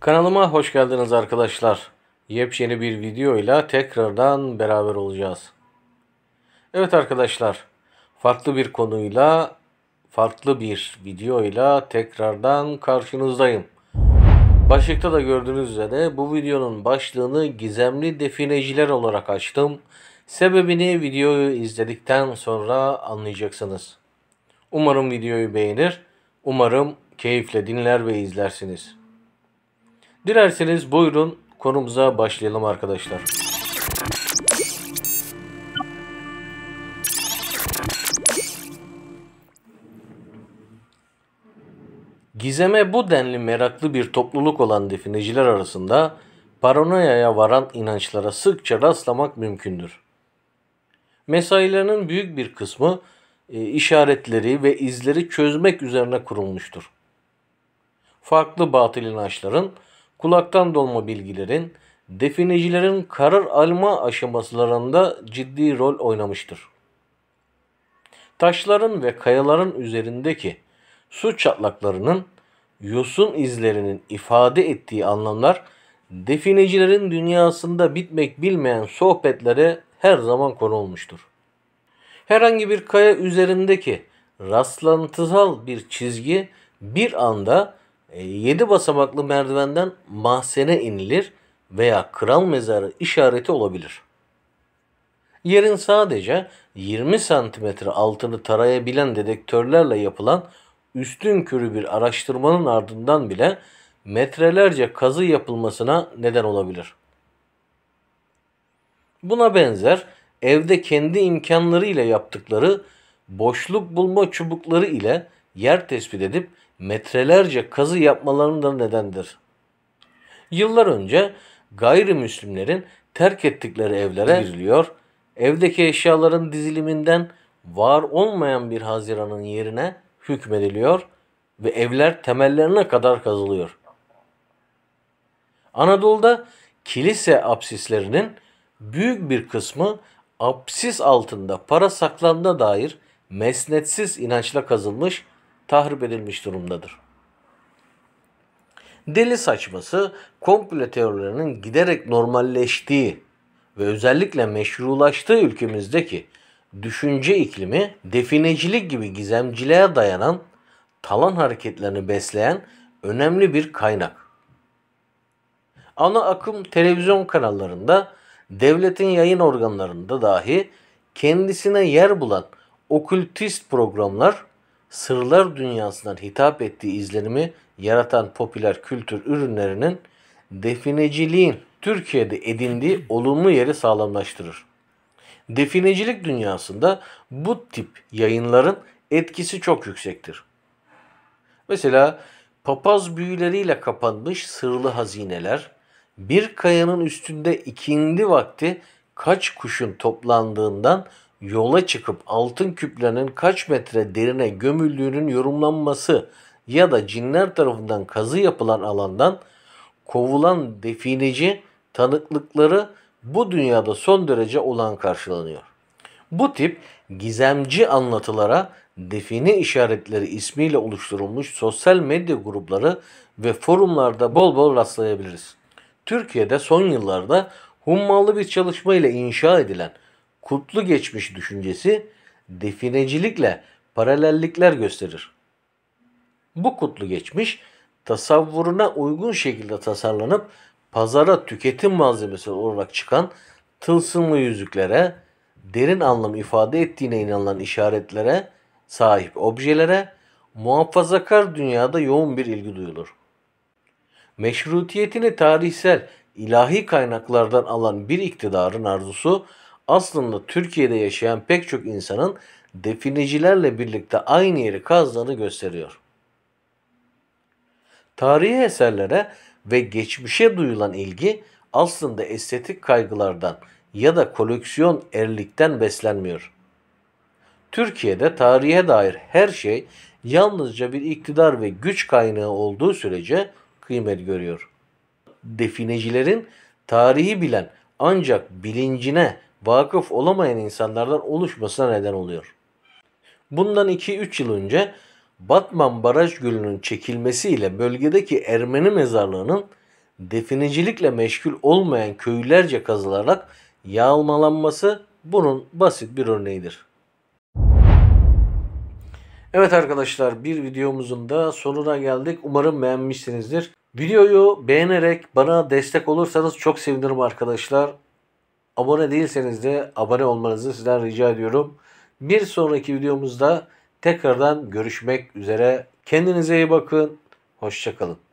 Kanalıma hoş geldiniz arkadaşlar. Yepyeni bir video ile tekrardan beraber olacağız. Evet arkadaşlar, farklı bir konuyla, farklı bir video ile tekrardan karşınızdayım. Başlıkta da gördüğünüz üzere bu videonun başlığını gizemli defineciler olarak açtım. Sebebini videoyu izledikten sonra anlayacaksınız. Umarım videoyu beğenir, umarım keyifle dinler ve izlersiniz. Dilerseniz buyurun konumuza başlayalım arkadaşlar. Gizeme bu denli meraklı bir topluluk olan defineciler arasında paranoyaya varan inançlara sıkça rastlamak mümkündür. Mesailerinin büyük bir kısmı e, işaretleri ve izleri çözmek üzerine kurulmuştur. Farklı batıl inançların kulaktan dolma bilgilerin definecilerin karar alma aşamaslarında ciddi rol oynamıştır. Taşların ve kayaların üzerindeki su çatlaklarının yosun izlerinin ifade ettiği anlamlar definecilerin dünyasında bitmek bilmeyen sohbetlere her zaman konu olmuştur. Herhangi bir kaya üzerindeki rastlantısal bir çizgi bir anda 7 e, basamaklı merdivenden mahzene inilir veya kral mezarı işareti olabilir. Yerin sadece 20 santimetre altını tarayabilen dedektörlerle yapılan üstün körü bir araştırmanın ardından bile metrelerce kazı yapılmasına neden olabilir. Buna benzer evde kendi imkanlarıyla yaptıkları boşluk bulma çubukları ile yer tespit edip metrelerce kazı yapmalarının da nedendir. Yıllar önce gayrimüslimlerin terk ettikleri evlere giriliyor, evdeki eşyaların diziliminden var olmayan bir haziranın yerine hükmediliyor ve evler temellerine kadar kazılıyor. Anadolu'da kilise apsislerinin büyük bir kısmı apsis altında para saklandığına dair mesnetsiz inançla kazılmış tahrip edilmiş durumdadır. Deli saçması komplo teorilerinin giderek normalleştiği ve özellikle meşrulaştığı ülkemizdeki düşünce iklimi definecilik gibi gizemciliğe dayanan talan hareketlerini besleyen önemli bir kaynak. Ana akım televizyon kanallarında, devletin yayın organlarında dahi kendisine yer bulan okültist programlar sırlar dünyasından hitap ettiği izlenimi yaratan popüler kültür ürünlerinin defineciliğin Türkiye'de edindiği olumlu yeri sağlamlaştırır. Definecilik dünyasında bu tip yayınların etkisi çok yüksektir. Mesela papaz büyüleriyle kapanmış sırlı hazineler, bir kayanın üstünde ikindi vakti kaç kuşun toplandığından yola çıkıp altın küplerinin kaç metre derine gömüldüğünün yorumlanması ya da cinler tarafından kazı yapılan alandan kovulan defineci tanıklıkları bu dünyada son derece olan karşılanıyor. Bu tip gizemci anlatılara define işaretleri ismiyle oluşturulmuş sosyal medya grupları ve forumlarda bol bol rastlayabiliriz. Türkiye'de son yıllarda hummalı bir çalışma ile inşa edilen kutlu geçmiş düşüncesi definecilikle paralellikler gösterir. Bu kutlu geçmiş tasavvuruna uygun şekilde tasarlanıp pazara tüketim malzemesi olarak çıkan tılsımlı yüzüklere, derin anlam ifade ettiğine inanılan işaretlere sahip objelere muhafazakar dünyada yoğun bir ilgi duyulur. Meşrutiyetini tarihsel, ilahi kaynaklardan alan bir iktidarın arzusu aslında Türkiye'de yaşayan pek çok insanın definecilerle birlikte aynı yeri kazdığını gösteriyor. Tarihi eserlere ve geçmişe duyulan ilgi aslında estetik kaygılardan ya da koleksiyon erlikten beslenmiyor. Türkiye'de tarihe dair her şey yalnızca bir iktidar ve güç kaynağı olduğu sürece kıymet görüyor. Definecilerin tarihi bilen ancak bilincine vakıf olamayan insanlardan oluşmasına neden oluyor. Bundan 2-3 yıl önce Batman Baraj Gölü'nün çekilmesiyle bölgedeki Ermeni mezarlığının definecilikle meşgul olmayan köylerce kazılarak yağmalanması bunun basit bir örneğidir. Evet arkadaşlar bir videomuzun da sonuna geldik. Umarım beğenmişsinizdir. Videoyu beğenerek bana destek olursanız çok sevinirim arkadaşlar. Abone değilseniz de abone olmanızı sizden rica ediyorum. Bir sonraki videomuzda tekrardan görüşmek üzere. Kendinize iyi bakın. Hoşçakalın.